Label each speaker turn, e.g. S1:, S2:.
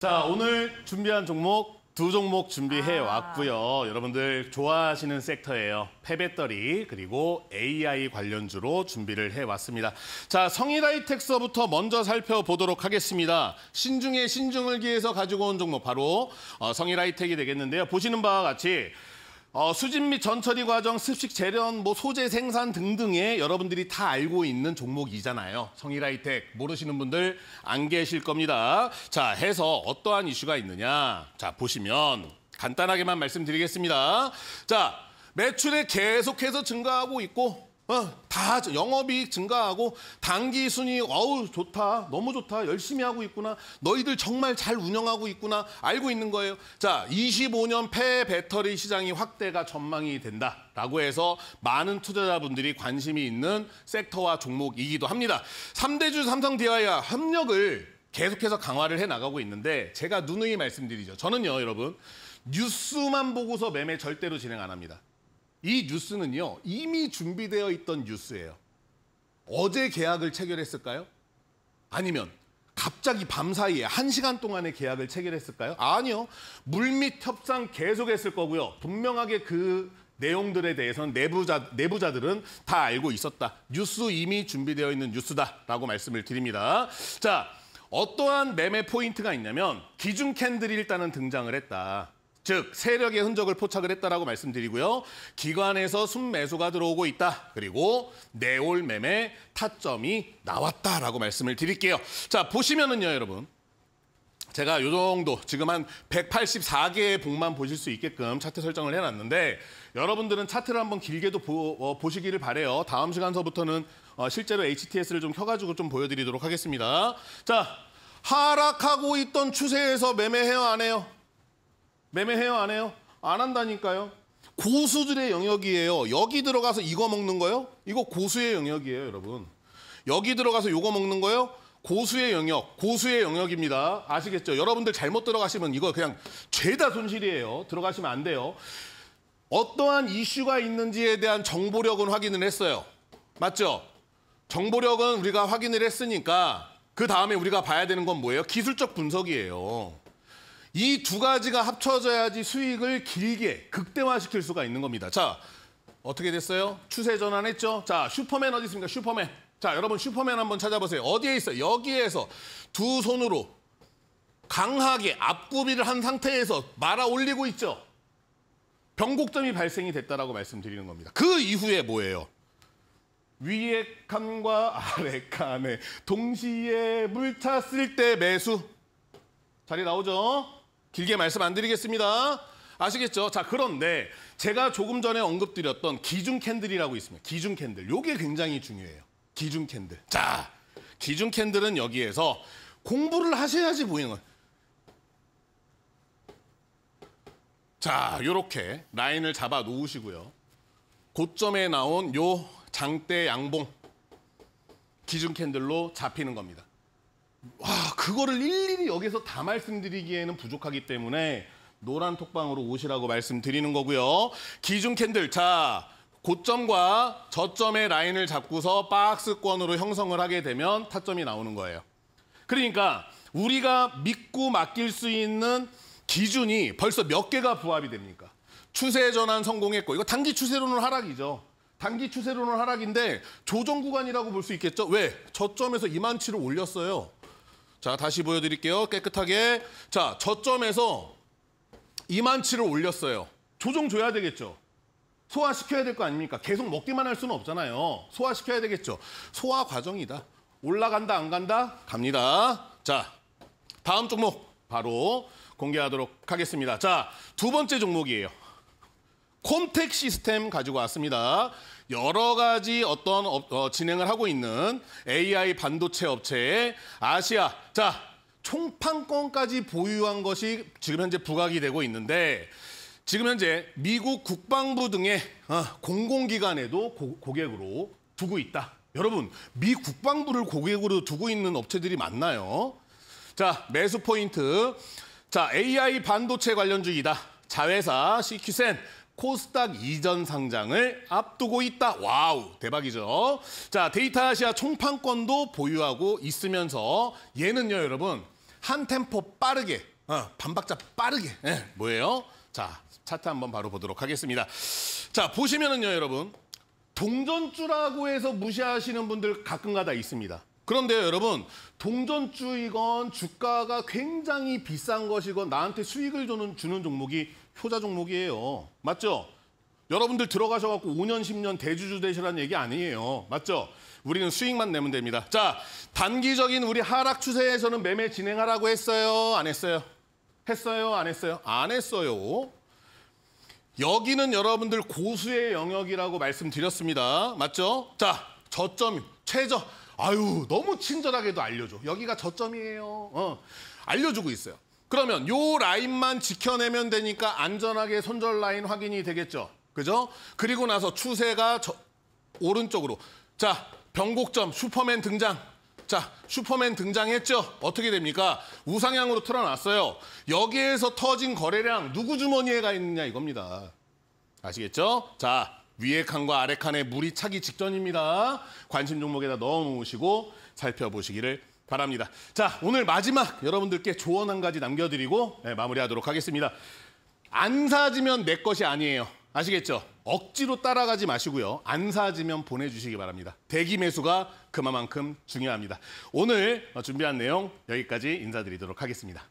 S1: 자, 오늘 준비한 종목 두 종목 준비해 아. 왔고요. 아. 여러분들 좋아하시는 섹터예요. 폐배터리 그리고 AI 관련주로 준비를 해 왔습니다. 자, 성일아이텍서부터 먼저 살펴보도록 하겠습니다. 신중에 신중을 기해서 가지고 온 종목 바로 어, 성일아이텍이 되겠는데요. 보시는 바와 같이 어, 수집 및 전처리 과정, 습식 재련, 뭐 소재 생산 등등의 여러분들이 다 알고 있는 종목이잖아요. 성일아이텍 모르시는 분들 안 계실 겁니다. 자, 해서 어떠한 이슈가 있느냐. 자, 보시면 간단하게만 말씀드리겠습니다. 자, 매출에 계속해서 증가하고 있고 어, 다 영업이익 증가하고 당기 순이익 어우 좋다. 너무 좋다. 열심히 하고 있구나. 너희들 정말 잘 운영하고 있구나. 알고 있는 거예요. 자, 25년 폐 배터리 시장이 확대가 전망이 된다. 라고 해서 많은 투자자분들이 관심이 있는 섹터와 종목이기도 합니다. 3대주 삼성 DI와 협력을 계속해서 강화를 해 나가고 있는데 제가 누누이 말씀드리죠. 저는요, 여러분. 뉴스만 보고서 매매 절대로 진행 안 합니다. 이 뉴스는요, 이미 준비되어 있던 뉴스예요. 어제 계약을 체결했을까요? 아니면 갑자기 밤 사이에 1시간 동안의 계약을 체결했을까요? 아니요. 물밑 협상 계속했을 거고요. 분명하게 그 내용들에 대해서는 내부자, 내부자들은 다 알고 있었다. 뉴스 이미 준비되어 있는 뉴스다라고 말씀을 드립니다. 자, 어떠한 매매 포인트가 있냐면 기준 캔들이 일단은 등장을 했다. 즉 세력의 흔적을 포착을 했다라고 말씀드리고요. 기관에서 순매수가 들어오고 있다. 그리고 내올 매매 타점이 나왔다라고 말씀을 드릴게요. 자, 보시면은요, 여러분. 제가 요 정도 지금 한 184개의 봉만 보실 수 있게끔 차트 설정을 해놨는데 여러분들은 차트를 한번 길게도 보, 어, 보시기를 바래요. 다음 시간서부터는 어, 실제로 HTS를 좀 켜가지고 좀 보여드리도록 하겠습니다. 자, 하락하고 있던 추세에서 매매해요, 안 해요? 매매해요, 안 해요? 안 한다니까요. 고수들의 영역이에요. 여기 들어가서 이거 먹는 거요? 이거 고수의 영역이에요, 여러분. 여기 들어가서 이거 먹는 거요? 고수의 영역, 고수의 영역입니다. 아시겠죠? 여러분들 잘못 들어가시면 이거 그냥 죄다 손실이에요. 들어가시면 안 돼요. 어떠한 이슈가 있는지에 대한 정보력은 확인을 했어요. 맞죠? 정보력은 우리가 확인을 했으니까 그 다음에 우리가 봐야 되는 건 뭐예요? 기술적 분석이에요. 이두 가지가 합쳐져야지 수익을 길게 극대화시킬 수가 있는 겁니다. 자, 어떻게 됐어요? 추세 전환했죠? 자, 슈퍼맨 어디 있습니까? 슈퍼맨. 자, 여러분 슈퍼맨 한번 찾아보세요. 어디에 있어요? 여기에서 두 손으로 강하게 앞구비를 한 상태에서 말아 올리고 있죠. 변곡점이 발생이 됐다라고 말씀드리는 겁니다. 그 이후에 뭐예요? 위에 칸과 아래 칸에 동시에 물찼을 때 매수. 자리 나오죠? 길게 말씀 안 드리겠습니다. 아시겠죠? 자, 그런데 네. 제가 조금 전에 언급드렸던 기준 캔들이라고 있습니다. 기준 캔들. 요게 굉장히 중요해요. 기준 캔들. 자, 기준 캔들은 여기에서 공부를 하셔야지 보이는 거예요. 자, 요렇게 라인을 잡아 놓으시고요. 고점에 나온 요 장대 양봉 기준 캔들로 잡히는 겁니다. 와 그거를 일일이 여기서 다 말씀드리기에는 부족하기 때문에 노란 톡방으로 오시라고 말씀드리는 거고요. 기준 캔들 자 고점과 저점의 라인을 잡고서 박스권으로 형성을 하게 되면 타점이 나오는 거예요. 그러니까 우리가 믿고 맡길 수 있는 기준이 벌써 몇 개가 부합이 됩니까? 추세 전환 성공했고 이거 단기 추세로는 하락이죠. 단기 추세로는 하락인데 조정 구간이라고 볼 수 있겠죠. 왜? 저점에서 이만치를 올렸어요. 자, 다시 보여드릴게요. 깨끗하게. 자, 저점에서 이만치를 올렸어요. 조정 줘야 되겠죠. 소화시켜야 될 거 아닙니까? 계속 먹기만 할 수는 없잖아요. 소화시켜야 되겠죠. 소화 과정이다. 올라간다, 안 간다? 갑니다. 자, 다음 종목 바로 공개하도록 하겠습니다. 자, 두 번째 종목이에요. 콤텍 시스템 가지고 왔습니다. 여러 가지 어떤 어, 진행을 하고 있는 AI 반도체 업체의 아시아 자 총판권까지 보유한 것이 지금 현재 부각이 되고 있는데 지금 현재 미국 국방부 등의 어, 공공기관에도 고, 객으로 두고 있다. 여러분 미 국방부를 고객으로 두고 있는 업체들이 많나요? 자 매수 포인트 자 AI 반도체 관련주이다. 자회사 시큐센 코스닥 이전 상장을 앞두고 있다. 와우, 대박이죠. 자, 데이터아시아 총판권도 보유하고 있으면서 얘는요, 여러분. 한 템포 빠르게, 어, 반박자 빠르게. 예, 뭐예요? 자, 차트 한번 바로 보도록 하겠습니다. 자, 보시면은요, 여러분. 동전주라고 해서 무시하시는 분들 가끔가다 있습니다. 그런데 여러분 동전주이건 주가가 굉장히 비싼 것이건 나한테 수익을 주는, 주는 종목이 효자 종목이에요. 맞죠? 여러분들 들어가셔갖고 5년, 10년 대주주 되시라는 얘기 아니에요. 맞죠? 우리는 수익만 내면 됩니다. 자, 단기적인 우리 하락 추세에서는 매매 진행하라고 했어요? 안 했어요? 했어요? 안 했어요? 안 했어요. 여기는 여러분들 고수의 영역이라고 말씀드렸습니다. 맞죠? 자, 저점, 최저, 아유 너무 친절하게도 알려줘. 여기가 저점이에요. 어, 알려주고 있어요. 그러면 요 라인만 지켜내면 되니까 안전하게 손절 라인 확인이 되겠죠. 그죠? 그리고 나서 추세가 저, 오른쪽으로. 자, 변곡점 슈퍼맨 등장. 자, 슈퍼맨 등장했죠? 어떻게 됩니까? 우상향으로 틀어놨어요. 여기에서 터진 거래량 누구 주머니에 가 있느냐 이겁니다. 아시겠죠? 자, 위에 칸과 아래 칸에 물이 차기 직전입니다. 관심 종목에다 넣어놓으시고 살펴보시기를 바랍니다. 자, 오늘 마지막 여러분들께 조언 한 가지 남겨드리고 네, 마무리하도록 하겠습니다. 안 사지면 내 것이 아니에요. 아시겠죠? 억지로 따라가지 마시고요. 안 사지면 보내주시기 바랍니다. 대기 매수가 그만큼 중요합니다. 오늘 준비한 내용 여기까지 인사드리도록 하겠습니다.